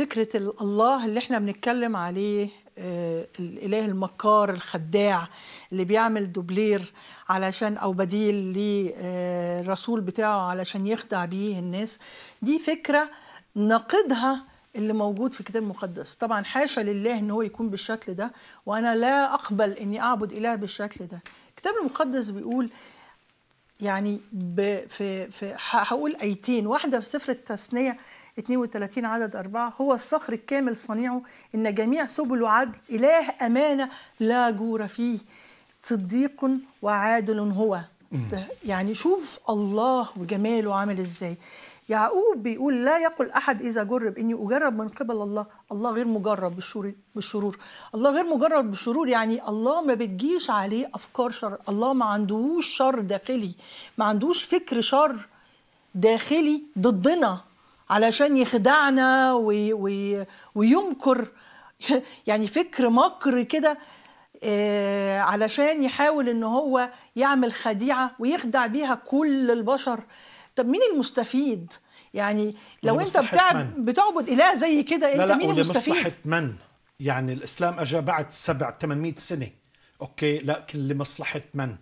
فكرة الله اللي احنا بنتكلم عليه آه، الإله المكار الخداع اللي بيعمل دوبلير علشان أو بديل للرسول آه، بتاعه علشان يخدع بيه الناس دي فكرة نقدها اللي موجود في الكتاب المقدس طبعا حاشا لله ان هو يكون بالشكل ده وانا لا اقبل اني اعبد اله بالشكل ده الكتاب المقدس بيقول يعني ب في في هقول ايتين واحده في سفر التثنيه 32 عدد أربعة هو الصخر الكامل صنيعه إن جميع سبل عدل إله أمانة لا جور فيه صديق وعادل هو يعني شوف الله وجماله عامل إزاي يعقوب بيقول لا يقل أحد إذا جرب إني أجرب من قبل الله الله غير مجرب بالشرور, بالشرور. الله غير مجرب بالشرور يعني الله ما بتجيش عليه أفكار شر الله ما عندهوش شر داخلي ما عندهوش فكر شر داخلي ضدنا علشان يخدعنا وي وي ويمكر يعني فكر مكر كده آه، علشان يحاول ان هو يعمل خديعه ويخدع بيها كل البشر طب مين المستفيد يعني لو انت بتاع من. بتعبد اله زي كده انت لا لا مين المستفيد لمصلحه من يعني الاسلام اجى بعد سبع 800 سنه اوكي لكن لمصلحه من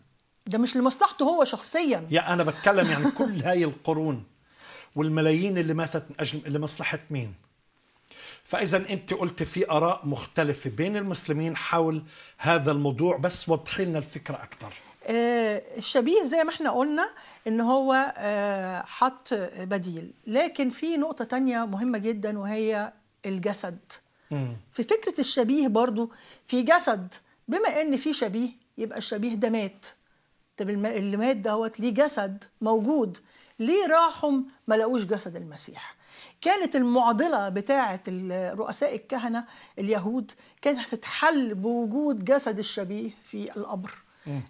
ده مش لمصلحته هو شخصيا يا انا بتكلم يعني كل هاي القرون والملايين اللي ماتت من اجل لمصلحه مين فاذا انت قلت في اراء مختلفه بين المسلمين حول هذا الموضوع بس وضحي لنا الفكره اكثر آه، الشبيه زي ما احنا قلنا ان هو آه، حط بديل لكن في نقطه تانية مهمه جدا وهي الجسد في فكره الشبيه برضو في جسد بما ان في شبيه يبقى الشبيه ده مات طب اللي مات دوت ليه جسد موجود ليه راحوا ما لقوش جسد المسيح كانت المعضلة بتاعة رؤساء الكهنة اليهود كانت هتتحل بوجود جسد الشبيه في القبر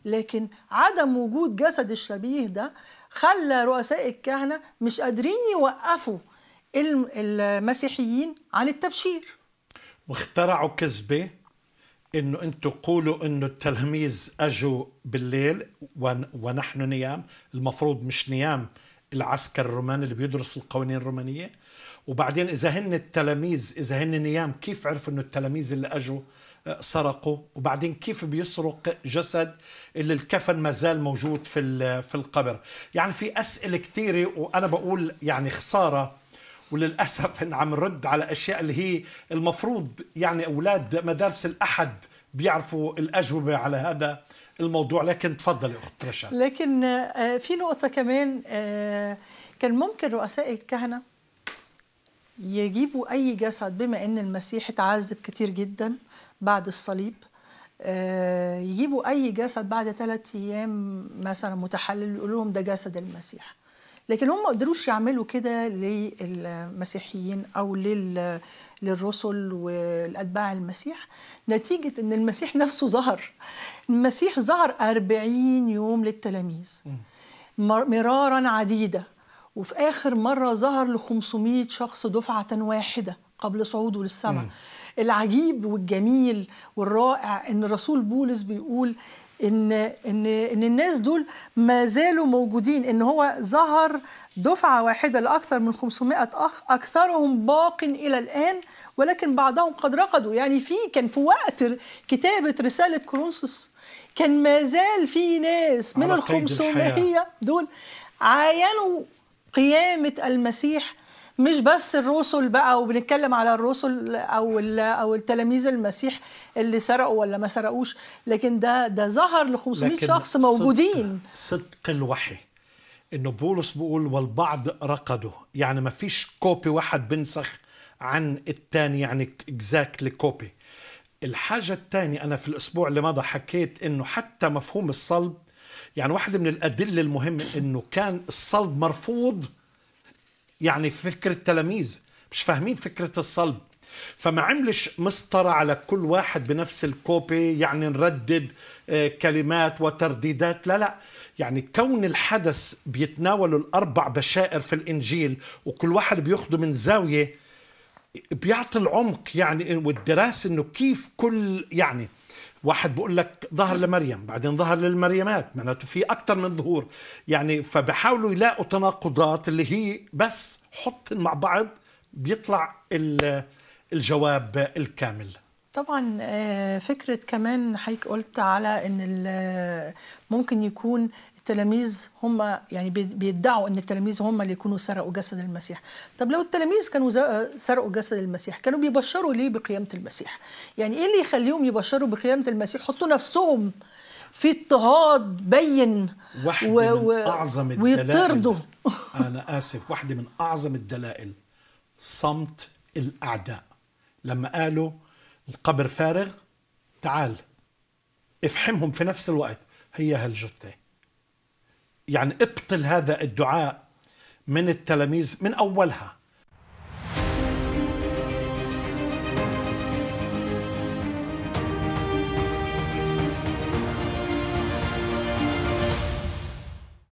لكن عدم وجود جسد الشبيه ده خلى رؤساء الكهنه مش قادرين يوقفوا المسيحيين عن التبشير واخترعوا كذبه انه انتم قولوا انه التلاميذ اجوا بالليل ونحن نيام المفروض مش نيام العسكر الروماني اللي بيدرس القوانين الرومانيه وبعدين اذا هن التلاميذ اذا هن نيام كيف عرفوا انه التلاميذ اللي اجوا سرقوا وبعدين كيف بيسرق جسد اللي الكفن مازال موجود في في القبر يعني في اسئله كثيره وانا بقول يعني خساره وللاسف ان عم نرد على اشياء اللي هي المفروض يعني اولاد مدارس الاحد بيعرفوا الاجوبه على هذا الموضوع لكن تفضلي اخت رشا لكن آه، في نقطه كمان آه، كان ممكن رؤساء الكهنه يجيبوا أي جسد بما أن المسيح اتعذب كتير جدا بعد الصليب آه، يجيبوا أي جسد بعد ثلاث أيام مثلا متحلل يقول لهم ده جسد المسيح لكن هم ما قدروش يعملوا كده للمسيحيين او لل... للرسل والاتباع المسيح نتيجه ان المسيح نفسه ظهر المسيح ظهر 40 يوم للتلاميذ مرارا عديده وفي آخر مرة ظهر ل 500 شخص دفعة واحدة قبل صعوده للسماء العجيب والجميل والرائع ان الرسول بولس بيقول ان ان ان الناس دول ما زالوا موجودين ان هو ظهر دفعه واحده لاكثر من 500 اخ اكثرهم باق الى الان ولكن بعضهم قد رقدوا يعني في كان في وقت كتابه رساله كورنثوس كان ما زال في ناس من ال 500 دول عاينوا قيامة المسيح مش بس الرسل بقى وبنتكلم على الرسل او او التلاميذ المسيح اللي سرقوا ولا ما سرقوش لكن ده ده ظهر ل 500 شخص موجودين صدق, صدق الوحي انه بولس بيقول والبعض رقدوا يعني ما فيش كوبي واحد بنسخ عن الثاني يعني اكزاكتلي كوبي الحاجة الثانية أنا في الأسبوع اللي مضى حكيت إنه حتى مفهوم الصلب يعني واحدة من الأدلة المهمة أنه كان الصلب مرفوض يعني في فكرة التلاميذ مش فاهمين فكرة الصلب فما عملش مسطرة على كل واحد بنفس الكوبي يعني نردد آه، كلمات وترديدات لا لا يعني كون الحدث بيتناولوا الأربع بشائر في الإنجيل وكل واحد بيخده من زاوية بيعطي العمق يعني والدراسه انه كيف كل يعني واحد بقول لك ظهر لمريم بعدين ظهر للمريمات معناته في أكثر من ظهور يعني فبحاولوا يلاقوا تناقضات اللي هي بس حط مع بعض بيطلع الجواب الكامل طبعا آه، فكرة كمان حضرتك قلت على ان ممكن يكون التلاميذ هم يعني بيدعوا ان التلاميذ هم اللي يكونوا سرقوا جسد المسيح طب لو التلاميذ كانوا سرقوا جسد المسيح كانوا بيبشروا ليه بقيامه المسيح يعني ايه اللي يخليهم يبشروا بقيامه المسيح يحطوا نفسهم في اضطهاد بين واحد و... من اعظم الدلائل ويطردوا انا اسف واحده من اعظم الدلائل صمت الاعداء لما قالوا القبر فارغ تعال افحمهم في نفس الوقت هي هالجثه يعني ابطل هذا الدعاء من التلاميذ من اولها